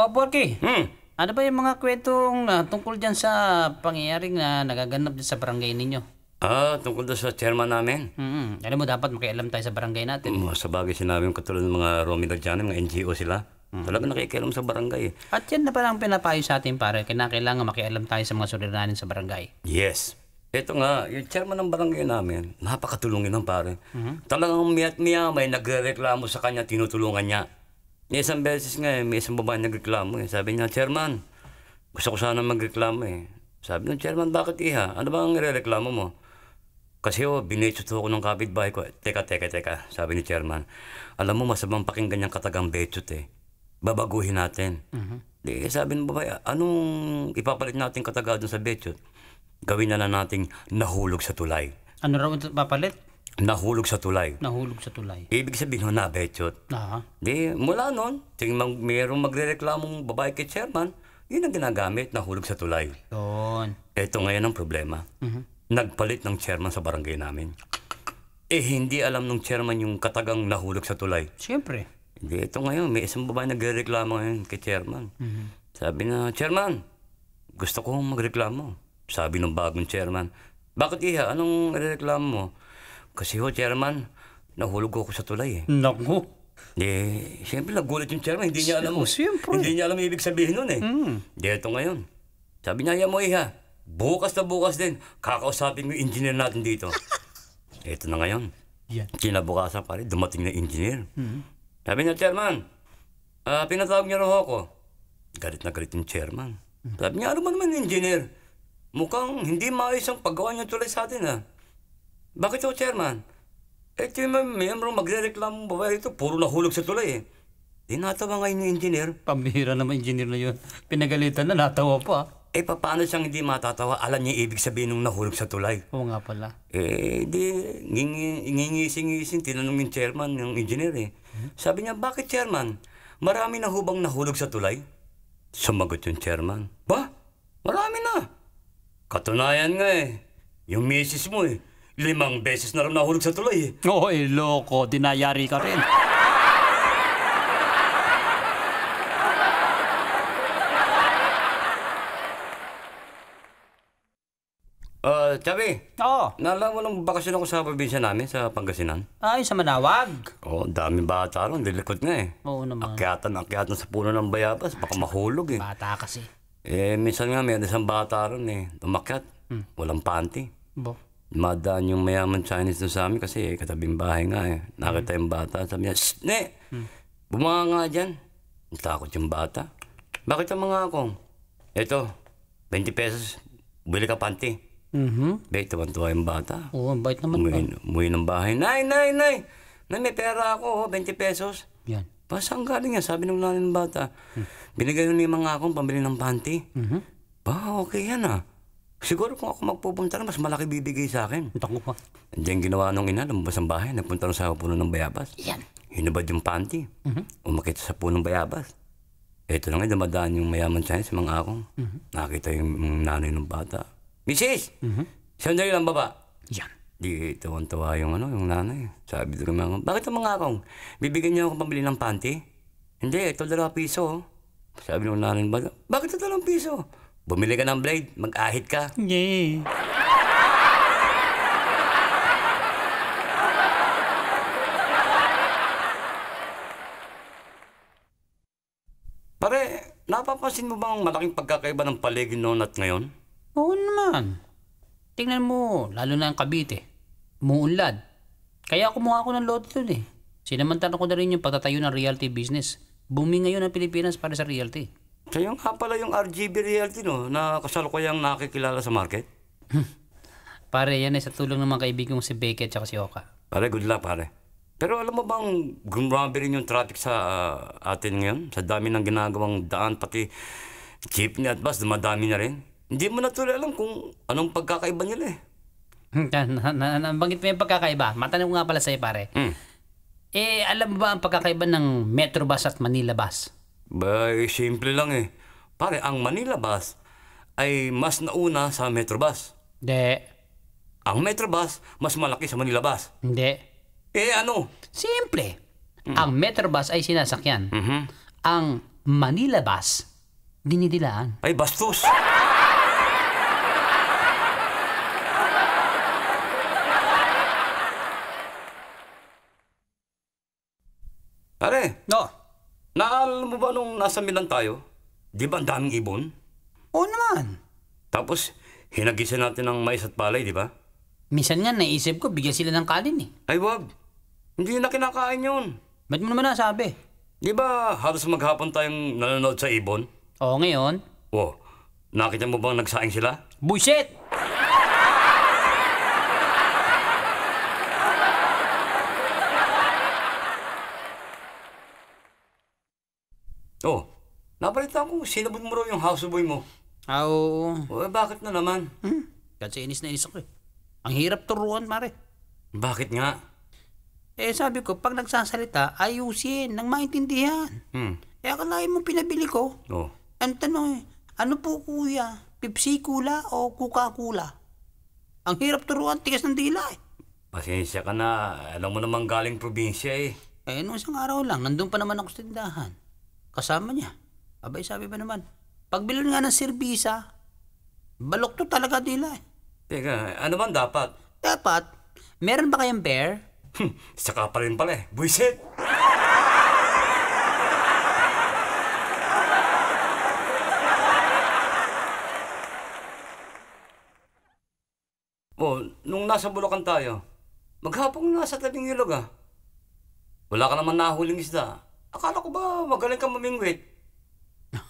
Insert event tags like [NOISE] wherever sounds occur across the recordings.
O, oh, Borky. Hmm. Ano ba yung mga kwentong uh, tungkol dyan sa pangyayaring na ah, nagaganap dyan sa barangay ninyo? Ah, tungkol doon sa chairman namin. Mm-hmm. Alam mo, dapat makialam tayo sa barangay natin. Mm, sa bagay sinabi yung katulad ng mga Romila dyan, mga NGO sila. Mm-hmm. Talaga nakikialam sa barangay. At yan na pala ang pinapayo sa atin para kinakailangan makialam tayo sa mga suliranin sa barangay. Yes. Ito nga, yung chairman ng barangay namin, napakatulungin ng pare. Mm-hmm. Talagang miyat miya may nagreklamo sa kanya, tinutulungan niya. May isang beses nga eh, may isang babae nagreklamo eh. Sabi niya, Chairman, gusto ko sana magreklamo eh. Sabi ng Chairman, bakit iha? Ano ba ang reklamo mo? Kasi oh, binetsuto ko ng kapitbahay ko. Teka, teka, teka, sabi ni Chairman. Alam mo, masamang pakinggan yung katagang betsut eh. Babaguhin natin. Uh-huh. Di, sabi ng babae, anong ipapalit natin kataga dun sa betsut? Gawin na lang nating nahulog sa tulay. Ano raw papalit? Nahulog sa tulay. Nahulog sa tulay. Ibig sabihin ho, nabetyot. Aha. Di, mula noon, tingin mag, mayroong magre-reklamong babae kay chairman, yun ang ginagamit, nahulog sa tulay. Yun. Ito ngayon ang problema. Uh-huh. Nagpalit ng chairman sa barangay namin. Eh, hindi alam ng chairman yung katagang nahulog sa tulay. Siyempre. Hindi, ito ngayon, may isang babae nagre-reklamo ngayon kay chairman. Uh-huh. Sabi na, chairman, gusto ko magreklamo. Sabi ng bagong chairman, bakit iha, anong reklamo mo? Kasi ho, chairman, nahulog ako sa tulay eh. Naku. Eh, siyempre nagulat yung chairman, hindi niya alam mo. Eh. Siyempre. Hindi niya alam ibig sabihin nun eh. Mm. Dito ngayon. Sabi niya, mo iha, bukas na bukas din, kakausapin mo yung engineer natin dito. Ito [LAUGHS] na ngayon. Yan. Yeah. Kinabukasan rin, dumating na engineer. Mm. Sabi niya, chairman, uh, pinatawag niya raw ako. Galit na galit yung chairman. Mm. Sabi niya, ano man naman engineer? Mukhang hindi maayos ang paggawa niya tulay sa atin ha. Ah. Bakit ho, chairman? Eh, yung may membrong magre-reklamo babae ito, puro nahulog sa tulay eh. Di natawa ngayon yung engineer. Pambihira naman engineer na yun. Pinagalitan na, natawa pa. Eh, paano siyang hindi matatawa? Alam niya ibig sabihin nung nahulog sa tulay. Oo nga pala. Eh, di, ngingising-ngising, tinanong yung chairman, yung engineer eh. Hmm? Sabi niya, bakit chairman? Marami na hubang nahulog sa tulay? Sumagot yung chairman. Ba? Marami na. Katunayan nga eh. Yung misis mo eh. Limang beses na raw nahulog sa tulay. Oy, loko. Dinayari ka rin. Ah, uh, Chabi. Oo. Nalaman mo nung bakasyon ako sa probinsya namin sa Pangasinan? Ah, sa Manawag. Oo, oh, daming bata ron. Dilikot nga eh. Oo naman. Akyatan, akyatan sa puno ng bayabas. Baka mahulog eh. Bata kasi. Eh, minsan nga may isang bata ron eh. Umakyat. Hmm. Walang panty. Bo. Madaan yung mayaman Chinese doon sa amin kasi eh, katabing bahay nga eh. Nakita yung bata, sabi niya, Shh! Ne! Hmm. Bumanga nga dyan. Natakot yung bata. Bakit ang mga akong? Ito, 20 pesos. Bili ka panty. Mm-hmm. Bait, tuwan yung bata. Oo, oh, ang bait naman. Umuwi, umuwi ng bahay. Nay, nay, nay! Nay, may pera ako, oh, 20 pesos. Yan. Basta saan galing yan? Sabi ng nanay ng bata. Hmm. Binigay ni mga akong pambili ng panty. Mm-hmm. Ba, okay yan ah. Siguro kung ako magpupunta na, mas malaki bibigay sa akin. Punta ko pa. Diyan ginawa nung ina, lumabas ang bahay, nagpunta nung sa puno ng bayabas. Yan. Hinubad yung panty. Mm-hmm. Umakit sa puno ng bayabas. Ito na nga, dumadaan yung mayaman Chinese, mga akong. Mm-hmm. Nakita yung nanay ng bata. Mrs! Mm-hmm. Sandali lang baba. Yan. Di tuwan-tuwa yung, ano, yung nanay. Sabi doon mga bakit yung mga akong? Bibigyan niyo ako pambili ng panty? Hindi, ito dalawang piso. Sabi ng nanay ng bata, bakit ito dalawang piso? Bumili ka ng blade, mag-ahit ka. Yeah. Pare, napapansin mo bang malaking pagkakaiba ng paligid noon at ngayon? Oo naman. Tingnan mo, lalo na ang Cavite. Muunlad. Kaya kumuha ako ng lote doon eh. Sinamantala ko na rin yung pagtatayo ng realty business. Booming ngayon ang Pilipinas para sa realty. Kayo nga pala yung RGB Realty, no? Na kasalukuyang nakikilala sa market. Hmm. pare, yan ay sa tulong ng mga kaibigan mo si Becky at si Oka. Pare, good luck, pare. Pero alam mo bang gumrabe rin yung traffic sa uh, atin ngayon? Sa dami ng ginagawang daan, pati jeepney at bus, dumadami na rin. Hindi mo na tuloy alam kung anong pagkakaiba nila eh. Hmm, nabanggit mo yung pagkakaiba. Matanong ko nga pala sa'yo, pare. Mm. Eh, alam mo ba ang pagkakaiba ng Metro Bus at Manila Bus? Ba, simple lang eh. Pare, ang Manila bus ay mas nauna sa Metro bus. Hindi. Ang Metro bus, mas malaki sa Manila bus. Hindi. Eh ano? Simple. Mm. Ang Metro bus ay sinasakyan. Mm-hmm. Ang Manila bus, dinidilaan. Ay, bastos! Pare! No! Naalala mo ba nung nasa Milan tayo? Di ba ang daming ibon? Oo naman. Tapos, hinagisa natin ng mais at palay, di ba? Minsan nga, naisip ko, bigyan sila ng kalin eh. Ay wag. Hindi na kinakain yun. Ba't mo naman nasabi? Di ba halos maghapon tayong nanonood sa ibon? Oo, ngayon. Wo, nakita mo bang nagsaing sila? Bullshit! Oh, nabalitaan ko, sinabot mo raw yung houseboy mo. Ah, oo. O, oh, eh, bakit na naman? Hmm? Kasi inis na inis ako eh. Ang hirap turuan, mare. Bakit nga? Eh, sabi ko, pag nagsasalita, ayusin, nang maintindihan. Hmm. Eh, akalain mo pinabili ko. Oh. Ang tanong eh, ano po kuya? Pepsi Cola o Coca-Cola? Ang hirap turuan, tigas ng dila eh. Pasensya ka na, alam mo namang galing probinsya eh. Eh, nung isang araw lang, nandun pa naman ako sa tindahan. Kasama niya. Abay, sabi ba naman, pagbilon nga ng serbisa, balok to talaga dila eh. Teka, ano man dapat? Dapat? Meron ba kayang bear? Hmm, saka pa rin pala eh. Buisit! oh, nung nasa Bulacan tayo, maghapong nasa tabing ilog ah. Wala ka naman nahuling isda. Akala ko ba magaling ka mamingwit? [LAUGHS]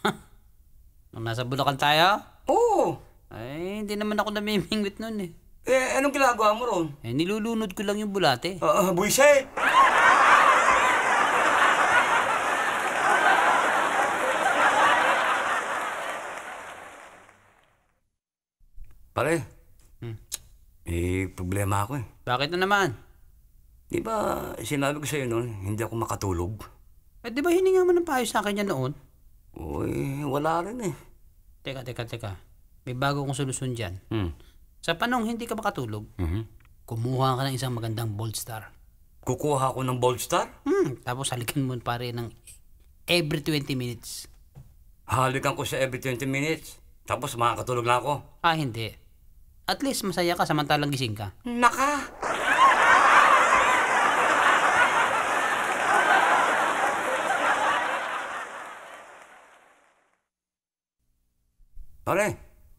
Nung nasa Bulacan tayo? Oo. Ay, hindi naman ako namimingwit noon eh. Eh, anong ginagawa mo ron? Eh, nilulunod ko lang yung bulate. Ah, uh, ah, buwisit! Eh. Pare, hmm. eh, problema ako eh. Bakit na naman? Di ba, sinabi ko sa'yo noon, hindi ako makatulog. Eh, di ba hininga mo ng payo sa akin yan noon? Uy, wala rin eh. Teka, teka, teka. May bago kong solusyon dyan. Hmm. Sa panong hindi ka makatulog, mm-hmm. kumuha ka ng isang magandang bold star. Kukuha ko ng bold star? Hmm, tapos halikan mo pare ng every 20 minutes. Halikan ko siya every 20 minutes? Tapos makakatulog na ako? Ah, hindi. At least masaya ka samantalang gising ka. Naka! Pare,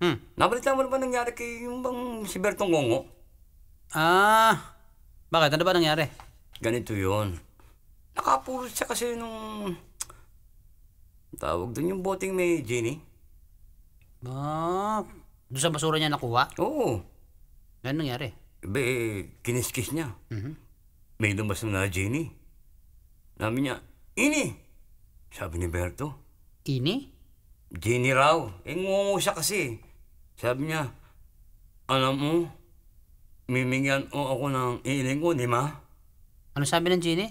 hmm. nabalita mo na ba nangyari kay yung bang si Bertong Gongo? Ah, bakit? Ano ba nangyari? Ganito yon. Nakapulot siya kasi nung... Tawag doon yung boteng may Jenny. Ah, doon sa basura niya nakuha? Oo. Ano nangyari? Be, kiniskis niya. Mm-hmm. May lumas na Jenny. Namin niya, Ini! Sabi ni Berto. Ini? Jenny raw. Eh, ngungo siya kasi. Sabi niya, alam mo, mimigyan o ako ng iling ko, di ma? Ano sabi ng Jenny?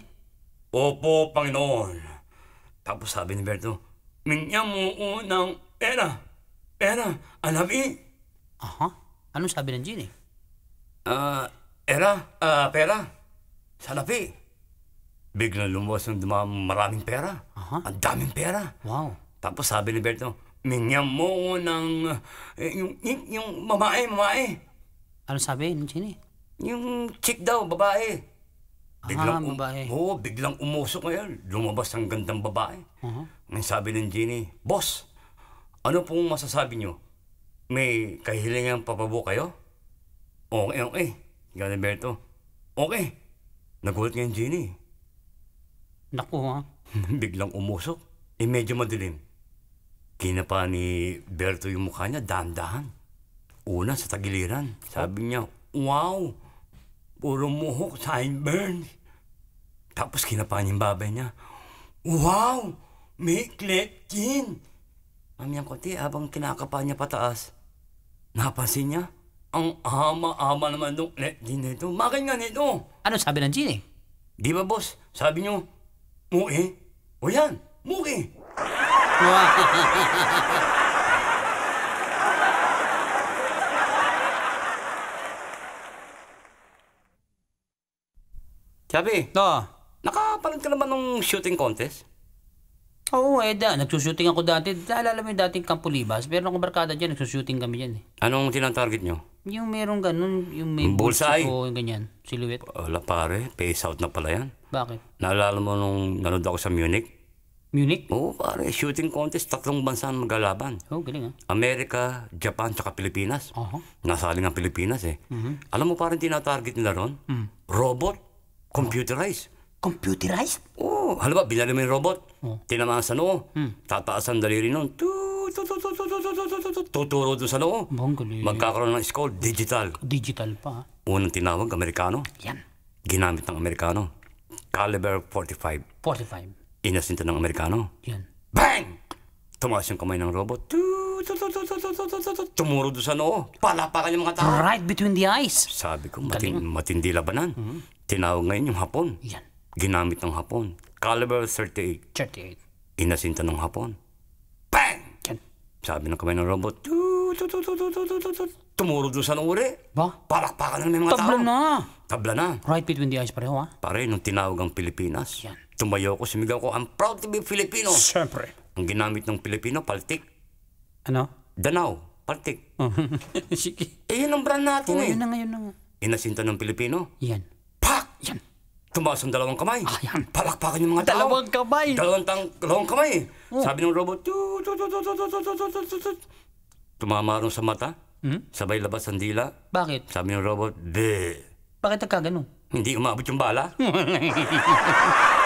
Opo, Panginoon. Tapos sabi ni Berto, mingyan mo o ng pera. Pera, alam eh. Aha, anong sabi ng Jenny? Ah, uh, era, ah, uh, pera. Salapi. Biglang lumabas ng maraming pera. Aha. Ang daming pera. Wow. Tapos sabi ni Berto, Minyam mo ng... Eh, yung, yung, yung babae, babae. Ano sabi ng Chini? Yung chick daw, babae. Ah, biglang Aha, um-, babae. Um, Oo, oh, biglang umusok ngayon. Lumabas ang gandang babae. Uh-huh. sabi ng Ginny, Boss, ano pong masasabi nyo? May kahilingan papabo kayo? Okay, okay. Berto. Okay. Nagulat ngayon, Ginny. Naku, ha? [LAUGHS] biglang umusok. Eh, medyo madilim. Kinapa ni Berto yung mukha niya, dahan-dahan. Una sa tagiliran. Sabi niya, wow, puro muhok, sideburns. Tapos kinapa niya yung babay niya, wow, may cleft chin. Mamiyang konti, habang kinakapa niya pataas, napansin niya, ang ama-ama naman nung cleft chin nito. Makin nga nito. Ano sabi ng Ginny? Di ba, boss? Sabi niyo, muki. O yan, muki. [LAUGHS] Chabi, no, nakapanood ka naman ng shooting contest? Oo, eh, da, nagsushooting ako dati. Naalala mo yung dating Kampulibas, meron akong barkada dyan, nagsushooting kami dyan eh. Anong target nyo? Yung merong ganun, yung may Bullseye. o yung ganyan, silhouette. Wala pare, face out na pala yan. Bakit? Naalala mo nung nanood ako sa Munich? Munich? Oo, pare. Shooting contest. Tatlong bansa ang maglalaban. Oh, galing ah. Amerika, Japan, tsaka Pilipinas. Uh-huh. Nasali ang Pilipinas eh. Uh-huh. Alam mo parang tinatarget nila ron? Uh-huh. Robot. Computerized. Uh-huh. Computerized? Oo. Oh, halimbawa, binali mo yung robot. Uh-huh. Tinamaan sa noo. Uh-huh. Tataas ang daliri nun. Tuuu tuturo doon sa noo. Bonggali. Magkakaroon ng school, digital. Digital pa. Unang tinawag, Amerikano. Yan. Ginamit ng Amerikano. Caliber 45. 45. Innocent ng Amerikano. Yan. Bang! Tumaas yung kamay ng robot. Tumuro doon sa noo. Palapakan yung mga tao. Right between the eyes. Sabi ko, matin matindi labanan. Mm -hmm. Tinawag ngayon yung hapon. Yan. Ginamit ng hapon. Caliber 38. 38. Inasinta ng hapon. Bang! Yan. Sabi ng kamay ng robot. Tumuro doon sa uri. Ba? Palakpakan ng mga Tabla tao. Tabla na. Tabla na. Right between the eyes pareho ha? Pare, nung tinawag ang Pilipinas. Yan Tumayo ako, sumigaw ko, I'm proud to be Filipino. Siyempre. Ang ginamit ng Pilipino, paltik. Ano? Danaw, paltik. Oh. [LAUGHS] Sige. Eh, yun ang brand natin Oo, oh, eh. yun na nga, yun na nga. Inasinta ng Pilipino. Yan. Pak! Yan. Tumaas ang dalawang kamay. Ah, yan. Palakpakan yung mga tao. Dalawang kamay. Dalawang, tang, dalawang kamay. Oh. Sabi ng robot, tu, tu, tu, tu, tu, tu, tu, tu, tu, Tumama rin sa mata. Hmm? Sabay labas ang dila. Bakit? Sabi ng robot, bleh. Bakit nagkaganon? Hindi umabot yung bala. [LAUGHS]